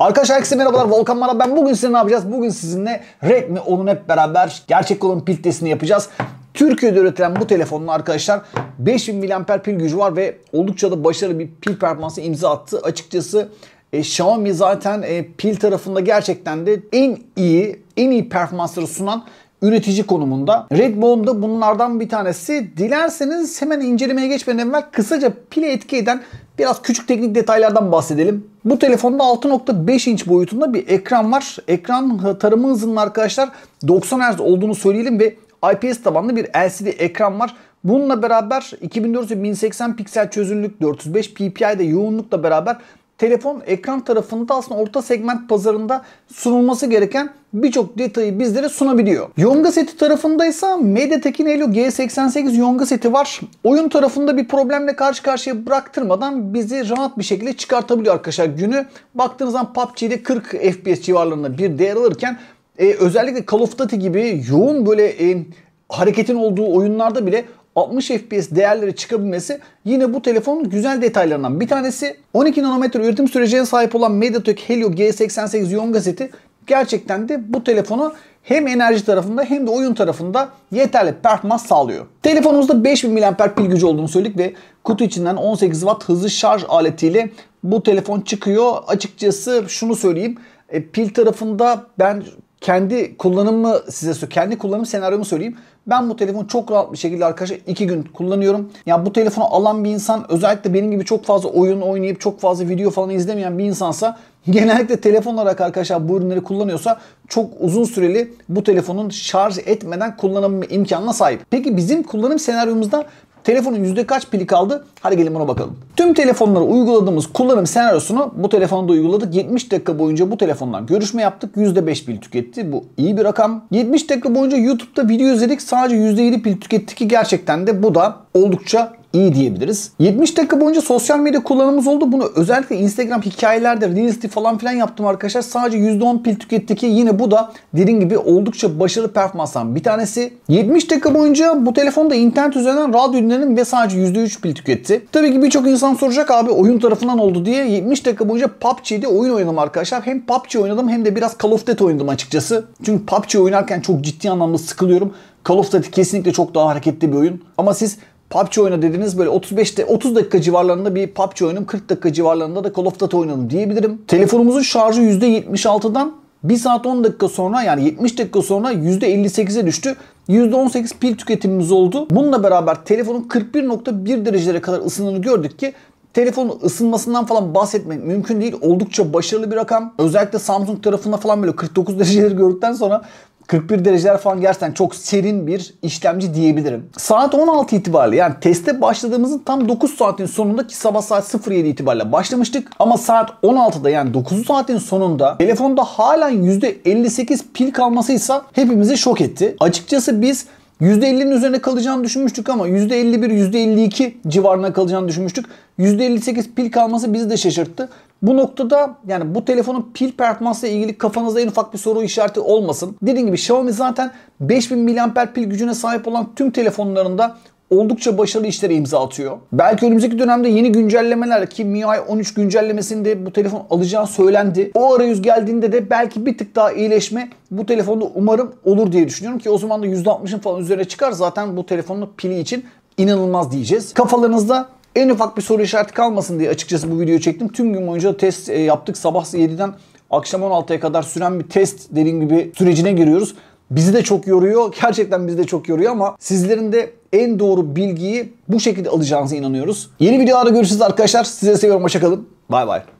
Arkadaşlar herkese merhabalar. Volkan Mara ben. Bugün sizinle ne yapacağız? Bugün sizinle Redmi onun hep beraber gerçek olan pil testini yapacağız. Türkiye'de üretilen bu telefonun arkadaşlar 5000 mAh pil gücü var ve oldukça da başarılı bir pil performansı imza attı. Açıkçası e, Xiaomi zaten e, pil tarafında gerçekten de en iyi, en iyi performansları sunan üretici konumunda. Redbone da bunlardan bir tanesi. Dilerseniz hemen incelemeye geçmeden evvel kısaca pile etki eden biraz küçük teknik detaylardan bahsedelim. Bu telefonda 6.5 inç boyutunda bir ekran var. Ekran tarımı hızının arkadaşlar 90 Hz olduğunu söyleyelim ve IPS tabanlı bir LCD ekran var. Bununla beraber 2400 1080 piksel çözünürlük 405 PPI de yoğunlukla beraber telefon ekran tarafında aslında orta segment pazarında sunulması gereken birçok detayı bizlere sunabiliyor. Yonga seti tarafındaysa MediaTek'in Helio G88 Yonga seti var. Oyun tarafında bir problemle karşı karşıya bıraktırmadan bizi rahat bir şekilde çıkartabiliyor arkadaşlar. Günü baktığınız zaman PUBG'de 40 FPS civarlarında bir değer alırken e, özellikle Call of Duty gibi yoğun böyle e, hareketin olduğu oyunlarda bile 60 FPS değerleri çıkabilmesi yine bu telefonun güzel detaylarından bir tanesi. 12 nanometre üretim sürecine sahip olan MediaTek Helio G88 Yon gazeti gerçekten de bu telefonu hem enerji tarafında hem de oyun tarafında yeterli performans sağlıyor. Telefonumuzda 5000 mAh pil gücü olduğunu söyledik ve kutu içinden 18 Watt hızlı şarj aletiyle bu telefon çıkıyor. Açıkçası şunu söyleyeyim. E, pil tarafında ben kendi kullanımı size kendi kullanım senaryomu söyleyeyim. Ben bu telefonu çok rahat bir şekilde arkadaşlar 2 gün kullanıyorum. Yani bu telefonu alan bir insan özellikle benim gibi çok fazla oyun oynayıp çok fazla video falan izlemeyen bir insansa genellikle telefon olarak arkadaşlar bu ürünleri kullanıyorsa çok uzun süreli bu telefonun şarj etmeden kullanım imkanına sahip. Peki bizim kullanım senaryomuzda Telefonun yüzde kaç pili kaldı? Hadi gelin buna bakalım. Tüm telefonlara uyguladığımız kullanım senaryosunu bu telefonda uyguladık. 70 dakika boyunca bu telefondan görüşme yaptık. Yüzde %5 pil tüketti. Bu iyi bir rakam. 70 dakika boyunca YouTube'da video izledik. Sadece yüzde %7 pil tüketti ki gerçekten de bu da oldukça iyi diyebiliriz. 70 dakika boyunca sosyal medya kullanımımız oldu. Bunu özellikle Instagram hikayelerde, Reels'te falan filan yaptım arkadaşlar. Sadece %10 pil tüketti ki yine bu da dediğim gibi oldukça başarılı performanstan bir tanesi. 70 dakika boyunca bu telefonda internet üzerinden radyo dinledim ve sadece %3 pil tüketti. Tabii ki birçok insan soracak abi oyun tarafından oldu diye 70 dakika boyunca PUBG'de oyun oynadım arkadaşlar. Hem PUBG oynadım hem de biraz Call of Duty oynadım açıkçası. Çünkü PUBG oynarken çok ciddi anlamda sıkılıyorum. Call of Duty kesinlikle çok daha hareketli bir oyun. Ama siz PUBG oyna dediniz böyle 35'te 30 dakika civarlarında bir PUBG oynadım 40 dakika civarlarında da Call of Duty oynadım diyebilirim. Telefonumuzun şarjı %76'dan 1 saat 10 dakika sonra yani 70 dakika sonra %58'e düştü. %18 pil tüketimimiz oldu. Bununla beraber telefonun 41.1 derecelere kadar ısındığını gördük ki Telefonun ısınmasından falan bahsetmek mümkün değil. Oldukça başarılı bir rakam. Özellikle Samsung tarafında falan böyle 49 dereceleri gördükten sonra 41 dereceler falan gerçekten çok serin bir işlemci diyebilirim. Saat 16 itibariyle yani teste başladığımızın tam 9 saatin sonunda ki sabah saat 07 itibariyle başlamıştık. Ama saat 16'da yani 9 saatin sonunda telefonda halen %58 pil kalmasıysa hepimizi şok etti. Açıkçası biz %50'nin üzerine kalacağını düşünmüştük ama %51, %52 civarına kalacağını düşünmüştük. %58 pil kalması bizi de şaşırttı. Bu noktada yani bu telefonun pil performansı ile ilgili kafanızda en ufak bir soru işareti olmasın. Dediğim gibi Xiaomi zaten 5000 mAh pil gücüne sahip olan tüm telefonlarında oldukça başarılı işlere imza atıyor. Belki önümüzdeki dönemde yeni güncellemeler ki MIUI 13 güncellemesinde bu telefon alacağı söylendi. O arayüz geldiğinde de belki bir tık daha iyileşme bu telefonda umarım olur diye düşünüyorum ki o zaman da %60'ın falan üzerine çıkar zaten bu telefonun pili için inanılmaz diyeceğiz. Kafalarınızda en ufak bir soru işareti kalmasın diye açıkçası bu videoyu çektim. Tüm gün boyunca test e, yaptık. Sabah 7'den akşam 16'ya kadar süren bir test dediğim gibi sürecine giriyoruz. Bizi de çok yoruyor. Gerçekten bizi de çok yoruyor ama sizlerin de en doğru bilgiyi bu şekilde alacağınıza inanıyoruz. Yeni videolarda görüşürüz arkadaşlar. Size seviyorum. Hoşçakalın. Bay bay.